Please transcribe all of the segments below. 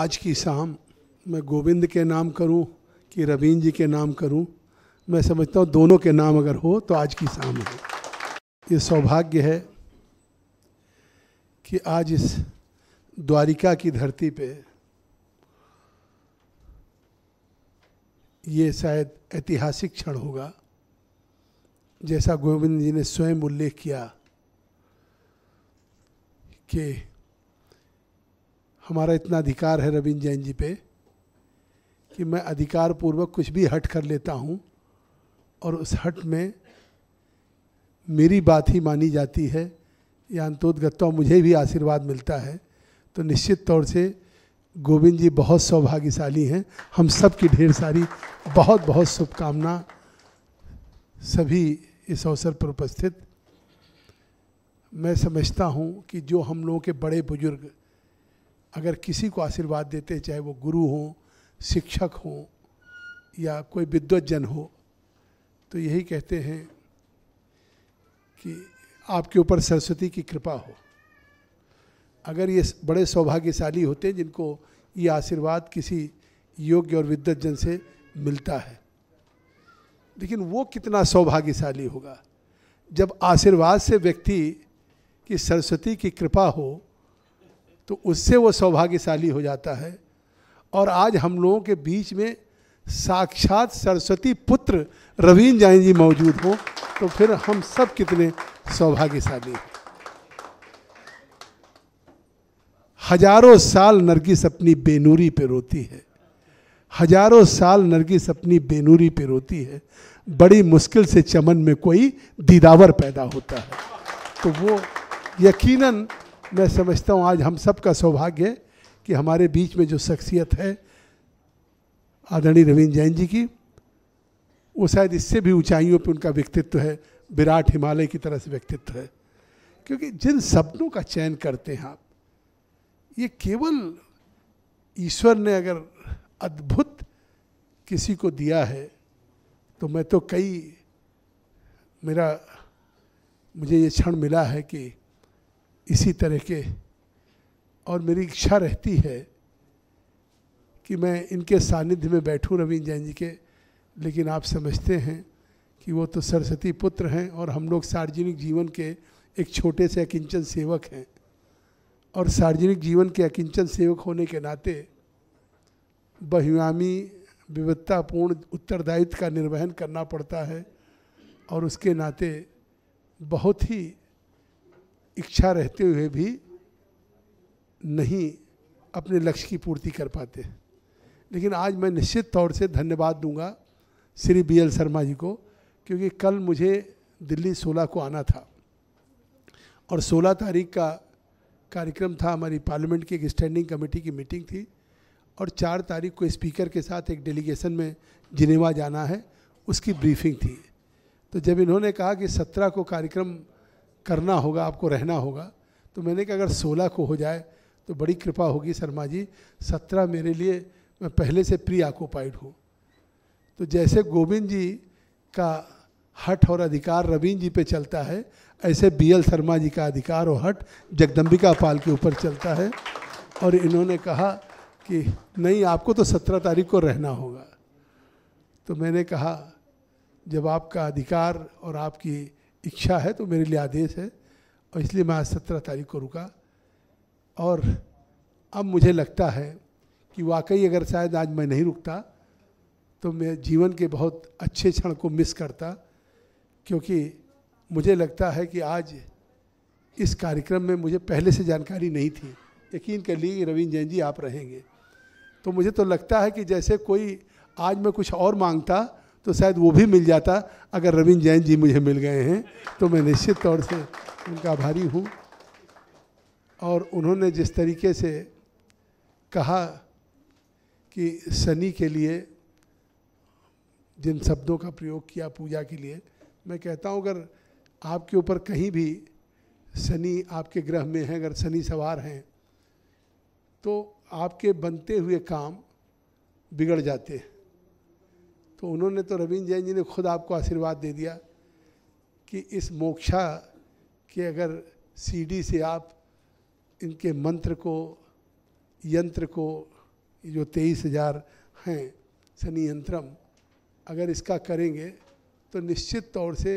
आज की शाम मैं गोविंद के नाम करूं कि रवीन जी के नाम करूं मैं समझता हूं दोनों के नाम अगर हो तो आज की शाम है ये सौभाग्य है कि आज इस द्वारिका की धरती पे ये शायद ऐतिहासिक क्षण होगा जैसा गोविंद जी ने स्वयं उल्लेख किया कि हमारा इतना अधिकार है रविंद्र जैन जी पे कि मैं अधिकार पूर्वक कुछ भी हट कर लेता हूँ और उस हट में मेरी बात ही मानी जाती है या अंतोदगत्ता मुझे भी आशीर्वाद मिलता है तो निश्चित तौर से गोविंद जी बहुत सौभाग्यशाली हैं हम सब की ढेर सारी बहुत बहुत शुभकामना सभी इस अवसर पर उपस्थित मैं समझता हूँ कि जो हम लोगों के बड़े बुजुर्ग अगर किसी को आशीर्वाद देते चाहे वो गुरु हों शिक्षक हों या कोई विद्वज्जन हो तो यही कहते हैं कि आपके ऊपर सरस्वती की कृपा हो अगर ये बड़े सौभाग्यशाली होते हैं जिनको ये आशीर्वाद किसी योग्य और विद्वज्जन से मिलता है लेकिन वो कितना सौभाग्यशाली होगा जब आशीर्वाद से व्यक्ति की सरस्वती की कृपा हो तो उससे वो सौभाग्यशाली हो जाता है और आज हम लोगों के बीच में साक्षात सरस्वती पुत्र रवीन जैन जी मौजूद हों तो फिर हम सब कितने सौभाग्यशाली हैं हजारों साल नरगिस अपनी बेनूरी पे रोती है हजारों साल नरगिस अपनी बेनूरी पे रोती है बड़ी मुश्किल से चमन में कोई दीदावर पैदा होता है तो वो यकीनन मैं समझता हूँ आज हम सब का सौभाग्य कि हमारे बीच में जो शख्सियत है आदरणीय रविंद्र जैन जी की वो शायद इससे भी ऊंचाइयों पे उनका व्यक्तित्व है विराट हिमालय की तरह से व्यक्तित्व है क्योंकि जिन शब्दों का चयन करते हैं आप ये केवल ईश्वर ने अगर अद्भुत किसी को दिया है तो मैं तो कई मेरा मुझे ये क्षण मिला है कि इसी तरह के और मेरी इच्छा रहती है कि मैं इनके सानिध्य में बैठूं रविंद्र जैन जी के लेकिन आप समझते हैं कि वो तो सरस्वती पुत्र हैं और हम लोग सार्वजनिक जीवन के एक छोटे से अकिंचन सेवक हैं और सार्वजनिक जीवन के अकिंचन सेवक होने के नाते बहुआमी विविधतापूर्ण उत्तरदायित्व का निर्वहन करना पड़ता है और उसके नाते बहुत ही इच्छा रहते हुए भी नहीं अपने लक्ष्य की पूर्ति कर पाते लेकिन आज मैं निश्चित तौर से धन्यवाद दूंगा श्री बी एल शर्मा जी को क्योंकि कल मुझे दिल्ली 16 को आना था और 16 तारीख का कार्यक्रम था हमारी पार्लियामेंट की एक स्टैंडिंग कमेटी की मीटिंग थी और चार तारीख को स्पीकर के साथ एक डेलीगेशन में जिनेवा जाना है उसकी ब्रीफिंग थी तो जब इन्होंने कहा कि सत्रह को कार्यक्रम करना होगा आपको रहना होगा तो मैंने कहा अगर सोलह को हो जाए तो बड़ी कृपा होगी शर्मा जी सत्रह मेरे लिए मैं पहले से प्री ऑक्युपाइड हूँ तो जैसे गोविंद जी का हट और अधिकार रवीन जी पे चलता है ऐसे बी एल शर्मा जी का अधिकार और हट जगदम्बिका पाल के ऊपर चलता है और इन्होंने कहा कि नहीं आपको तो सत्रह तारीख को रहना होगा तो मैंने कहा जब आपका अधिकार और आपकी इच्छा है तो मेरे लिए आदेश है और इसलिए मैं आज सत्रह तारीख को रुका और अब मुझे लगता है कि वाकई अगर शायद आज मैं नहीं रुकता तो मैं जीवन के बहुत अच्छे क्षण को मिस करता क्योंकि मुझे लगता है कि आज इस कार्यक्रम में मुझे पहले से जानकारी नहीं थी यकीन कर लीजिए रविंद्र जैन जी आप रहेंगे तो मुझे तो लगता है कि जैसे कोई आज मैं कुछ और मांगता तो शायद वो भी मिल जाता अगर रविंद्र जैन जी मुझे मिल गए हैं तो मैं निश्चित तौर से उनका आभारी हूँ और उन्होंने जिस तरीके से कहा कि सनी के लिए जिन शब्दों का प्रयोग किया पूजा के लिए मैं कहता हूँ अगर आपके ऊपर कहीं भी शनि आपके ग्रह में है अगर शनि सवार हैं तो आपके बनते हुए काम बिगड़ जाते हैं तो उन्होंने तो रविंद्र जैन जी ने खुद आपको आशीर्वाद दे दिया कि इस मोक्षा के अगर सीडी से आप इनके मंत्र को यंत्र को जो तेईस हजार हैं शनि यंत्रम अगर इसका करेंगे तो निश्चित तौर से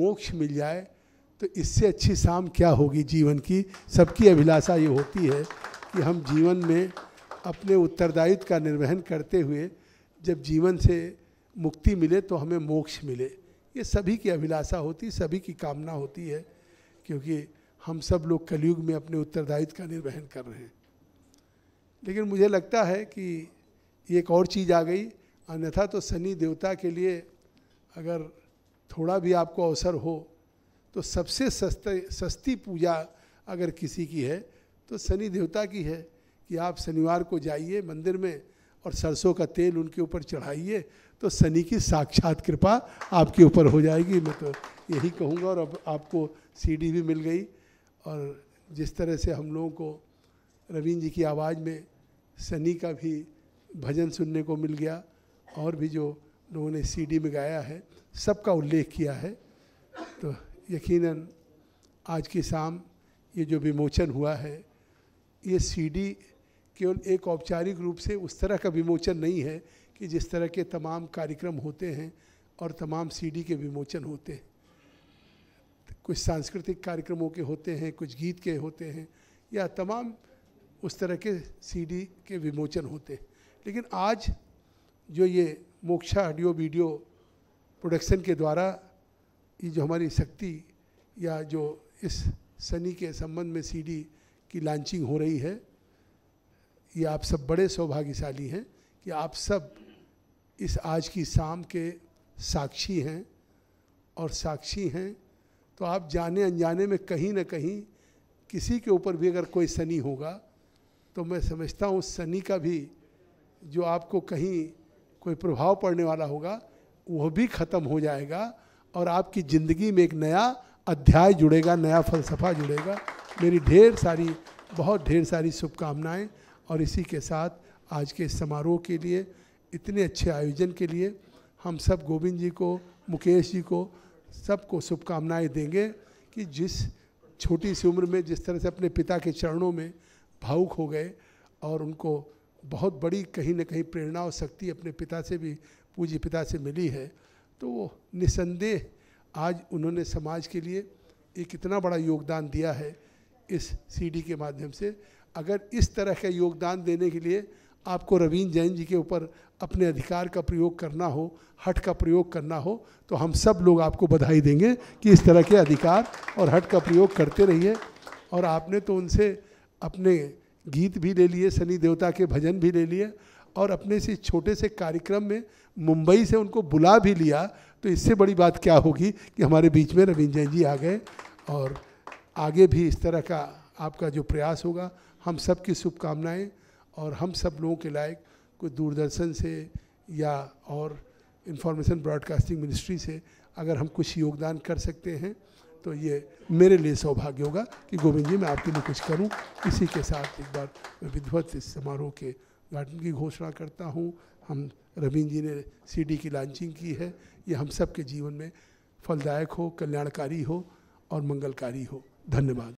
मोक्ष मिल जाए तो इससे अच्छी शाम क्या होगी जीवन की सबकी अभिलाषा ये होती है कि हम जीवन में अपने उत्तरदायित्व का निर्वहन करते हुए जब जीवन से मुक्ति मिले तो हमें मोक्ष मिले ये सभी की अभिलाषा होती सभी की कामना होती है क्योंकि हम सब लोग कलयुग में अपने उत्तरदायित्व का निर्वहन कर रहे हैं लेकिन मुझे लगता है कि एक और चीज़ आ गई अन्यथा तो शनि देवता के लिए अगर थोड़ा भी आपको अवसर हो तो सबसे सस्ते सस्ती पूजा अगर किसी की है तो शनि देवता की है कि आप शनिवार को जाइए मंदिर में और सरसों का तेल उनके ऊपर चढ़ाइए तो शनि की साक्षात कृपा आपके ऊपर हो जाएगी मैं तो यही कहूँगा और अब आपको सीडी भी मिल गई और जिस तरह से हम लोगों को रवीन जी की आवाज़ में सनी का भी भजन सुनने को मिल गया और भी जो लोगों ने सीडी में गाया है सबका उल्लेख किया है तो यकीनन आज की शाम ये जो विमोचन हुआ है ये सीडी केवल एक औपचारिक रूप से उस तरह का विमोचन नहीं है कि जिस तरह के तमाम कार्यक्रम होते हैं और तमाम सीडी के विमोचन होते हैं कुछ सांस्कृतिक कार्यक्रमों के होते हैं कुछ गीत के होते हैं या तमाम उस तरह के सीडी के विमोचन होते हैं लेकिन आज जो ये मोक्षा ऑडियो वीडियो प्रोडक्शन के द्वारा ये जो हमारी शक्ति या जो इस सनी के संबंध में सीडी की लॉन्चिंग हो रही है ये आप सब बड़े सौभाग्यशाली हैं कि आप सब इस आज की शाम के साक्षी हैं और साक्षी हैं तो आप जाने अनजाने में कहीं ना कहीं किसी के ऊपर भी अगर कोई सनी होगा तो मैं समझता हूँ सनी का भी जो आपको कहीं कोई प्रभाव पड़ने वाला होगा वह भी ख़त्म हो जाएगा और आपकी ज़िंदगी में एक नया अध्याय जुड़ेगा नया फलसफा जुड़ेगा मेरी ढेर सारी बहुत ढेर सारी शुभकामनाएँ और इसी के साथ आज के समारोह के लिए इतने अच्छे आयोजन के लिए हम सब गोविंद जी को मुकेश जी को सबको शुभकामनाएं देंगे कि जिस छोटी सी उम्र में जिस तरह से अपने पिता के चरणों में भावुक हो गए और उनको बहुत बड़ी कहीं ना कहीं प्रेरणा और शक्ति अपने पिता से भी पूज्य पिता से मिली है तो वो निसंदेह आज उन्होंने समाज के लिए एक इतना बड़ा योगदान दिया है इस सीडी के माध्यम से अगर इस तरह का योगदान देने के लिए आपको रवीन्द्र जैन जी के ऊपर अपने अधिकार का प्रयोग करना हो हट का प्रयोग करना हो तो हम सब लोग आपको बधाई देंगे कि इस तरह के अधिकार और हट का प्रयोग करते रहिए और आपने तो उनसे अपने गीत भी ले लिए शनि देवता के भजन भी ले लिए और अपने से छोटे से कार्यक्रम में मुंबई से उनको बुला भी लिया तो इससे बड़ी बात क्या होगी कि हमारे बीच में रविंद्र जैन जी आ गए और आगे भी इस तरह का आपका जो प्रयास होगा हम सबकी शुभकामनाएँ और हम सब लोगों के लायक कोई दूरदर्शन से या और इंफॉर्मेशन ब्रॉडकास्टिंग मिनिस्ट्री से अगर हम कुछ योगदान कर सकते हैं तो ये मेरे लिए सौभाग्य होगा कि गोविंद जी मैं आपके लिए कुछ करूं इसी के साथ एक बार मैं विध्वत इस समारोह के उद्घाटन की घोषणा करता हूं हम रवींद्र जी ने सी की लॉन्चिंग की है ये हम सब के जीवन में फलदायक हो कल्याणकारी हो और मंगलकारी हो धन्यवाद